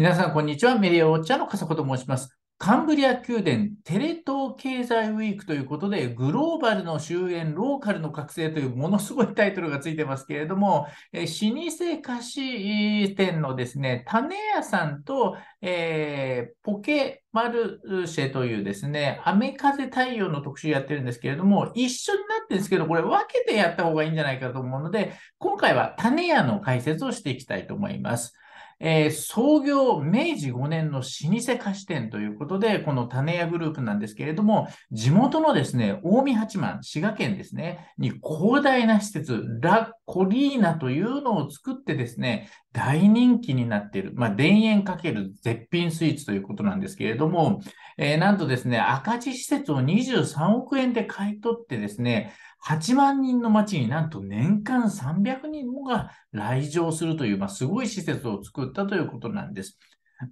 皆さん、こんにちは。メディアウォッチャーの笠子と申します。カンブリア宮殿テレ東経済ウィークということで、グローバルの終焉、ローカルの覚醒というものすごいタイトルがついてますけれども、え老舗菓子店のですね、種屋さんと、えー、ポケマルシェというですね、雨風太陽の特集やってるんですけれども、一緒になってるんですけど、これ分けてやった方がいいんじゃないかと思うので、今回は種屋の解説をしていきたいと思います。えー、創業明治5年の老舗菓子店ということで、この種屋グループなんですけれども、地元のですね、近江八幡、滋賀県ですね、に広大な施設、ラ・コリーナというのを作ってですね、大人気になっている、まあ、田園かける絶品スイーツということなんですけれども、えー、なんとですね、赤字施設を23億円で買い取ってですね、8万人の町になんと年間300人もが来場するという、まあ、すごい施設を作ったということなんです。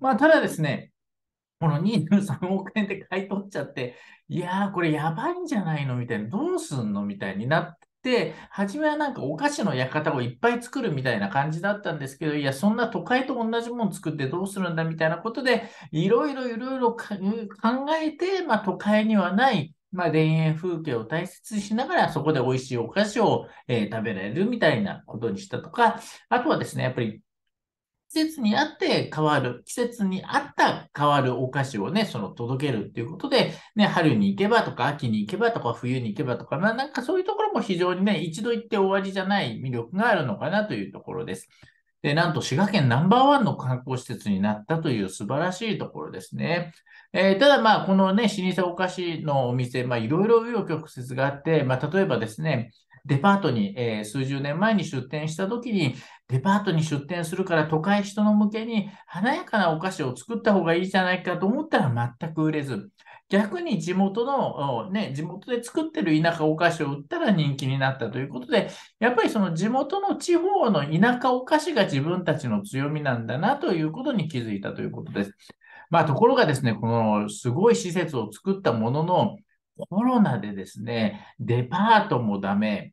まあ、ただですね、この23億円で買い取っちゃって、いやー、これやばいんじゃないのみたいな、どうすんのみたいになって、初めはなんかお菓子の館をいっぱい作るみたいな感じだったんですけど、いや、そんな都会と同じもの作ってどうするんだみたいなことで、いろいろいろいろ考えて、まあ、都会にはないまあ、田園風景を大切にしながら、そこで美味しいお菓子を、えー、食べられるみたいなことにしたとか、あとはですね、やっぱり季節にあって変わる、季節に合った変わるお菓子をね、その届けるっていうことで、ね、春に行けばとか、秋に行けばとか、冬に行けばとか、まあ、なんかそういうところも非常にね、一度行って終わりじゃない魅力があるのかなというところです。で、なんと滋賀県ナンバーワンの観光施設になったという素晴らしいところですね。えー、ただまあ、このね、老舗お菓子のお店、まあ、いろいろ紆余曲折があって、まあ、例えばですね、デパートに、えー、数十年前に出店した時に、デパートに出店するから都会人の向けに華やかなお菓子を作った方がいいじゃないかと思ったら全く売れず、逆に地元の、ね、地元で作ってる田舎お菓子を売ったら人気になったということで、やっぱりその地元の地方の田舎お菓子が自分たちの強みなんだなということに気づいたということです。まあ、ところがですね、このすごい施設を作ったものの、コロナでですね、デパートもダメ、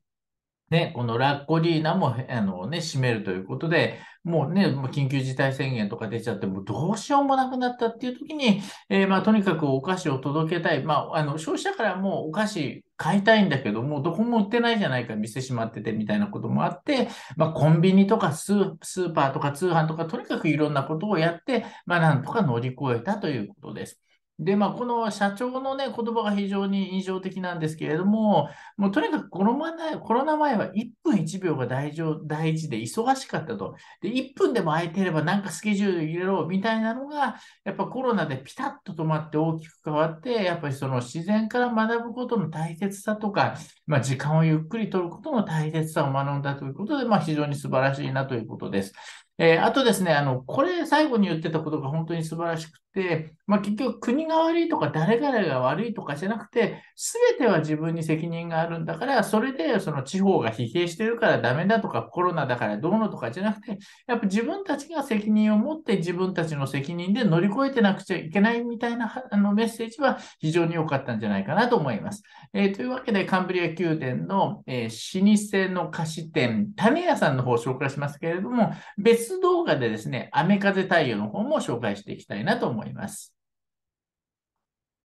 ね、このラッコリーナもあの、ね、閉めるということで、もうね、緊急事態宣言とか出ちゃって、もうどうしようもなくなったっていう時に、えー、まあ、とにかくお菓子を届けたい、まあ、あの消費者からもうお菓子買いたいんだけど、もうどこも売ってないじゃないか、見せしまっててみたいなこともあって、まあ、コンビニとかスーパーとか通販とか、とにかくいろんなことをやって、まあ、なんとか乗り越えたということです。で、まあ、この社長のね、言葉が非常に印象的なんですけれども、もうとにかくコロナコロナ前は1分1秒が大大事で忙しかったと。で、1分でも空いてればなんかスケジュール入れろみたいなのが、やっぱコロナでピタッと止まって大きく変わって、やっぱりその自然から学ぶことの大切さとか、まあ、時間をゆっくり取ることの大切さを学んだということで、まあ、非常に素晴らしいなということです。えー、あとですね、あの、これ最後に言ってたことが本当に素晴らしくて、まあ、結局国が悪いとか誰々が悪いとかじゃなくて、すべては自分に責任があるんだから、それでその地方が疲弊してるからダメだとか、コロナだからどうのとかじゃなくて、やっぱ自分たちが責任を持って自分たちの責任で乗り越えてなくちゃいけないみたいなあのメッセージは非常に良かったんじゃないかなと思います。えー、というわけで、カンブリア宮殿の、えー、老舗の菓子店、種屋さんの方を紹介しますけれども、別別動画でですね、雨風太陽の方も紹介していきたいなと思います。